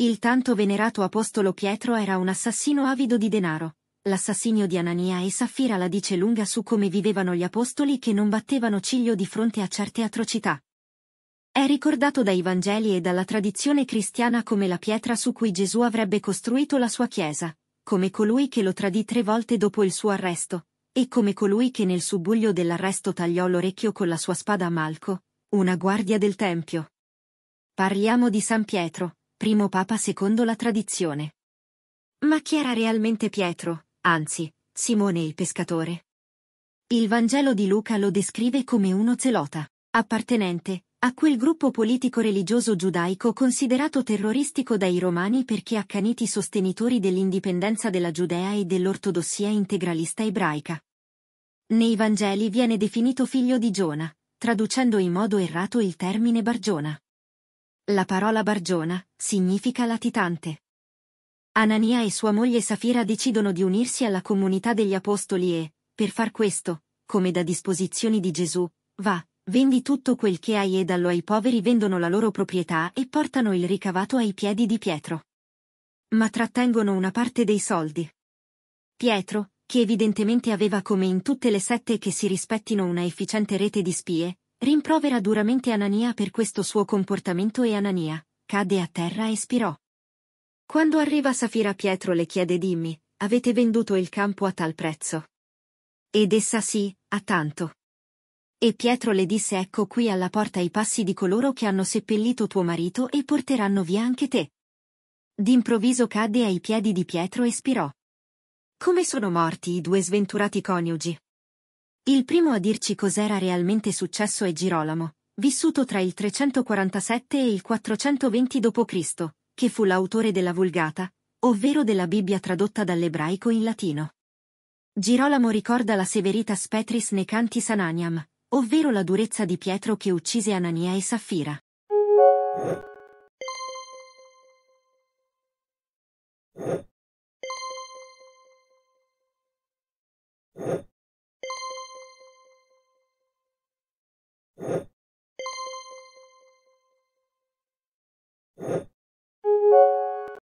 Il tanto venerato apostolo Pietro era un assassino avido di denaro. L'assassinio di Anania e Saffira la dice lunga su come vivevano gli apostoli che non battevano ciglio di fronte a certe atrocità. È ricordato dai Vangeli e dalla tradizione cristiana come la pietra su cui Gesù avrebbe costruito la sua chiesa, come colui che lo tradì tre volte dopo il suo arresto, e come colui che nel subbuglio dell'arresto tagliò l'orecchio con la sua spada a Malco, una guardia del Tempio. Parliamo di San Pietro, primo papa secondo la tradizione. Ma chi era realmente Pietro, anzi, Simone il pescatore? Il Vangelo di Luca lo descrive come uno zelota, appartenente a quel gruppo politico-religioso giudaico considerato terroristico dai romani perché accaniti sostenitori dell'indipendenza della Giudea e dell'ortodossia integralista ebraica. Nei Vangeli viene definito figlio di Giona, traducendo in modo errato il termine Bargiona. La parola Bargiona significa latitante. Anania e sua moglie Safira decidono di unirsi alla comunità degli apostoli e, per far questo, come da disposizioni di Gesù, va, vendi tutto quel che hai e dallo ai poveri vendono la loro proprietà e portano il ricavato ai piedi di Pietro. Ma trattengono una parte dei soldi. Pietro, che evidentemente aveva come in tutte le sette che si rispettino una efficiente rete di spie, rimprovera duramente Anania per questo suo comportamento e Anania cadde a terra e spirò. Quando arriva Safira Pietro le chiede dimmi, avete venduto il campo a tal prezzo? Ed essa sì, a tanto. E Pietro le disse ecco qui alla porta i passi di coloro che hanno seppellito tuo marito e porteranno via anche te. D'improvviso cadde ai piedi di Pietro e spirò. Come sono morti i due sventurati coniugi? Il primo a dirci cos'era realmente successo è Girolamo, vissuto tra il 347 e il 420 d.C., che fu l'autore della Vulgata, ovvero della Bibbia tradotta dall'ebraico in latino. Girolamo ricorda la severitas Petris necantis Ananiam, ovvero la durezza di Pietro che uccise Anania e Saffira.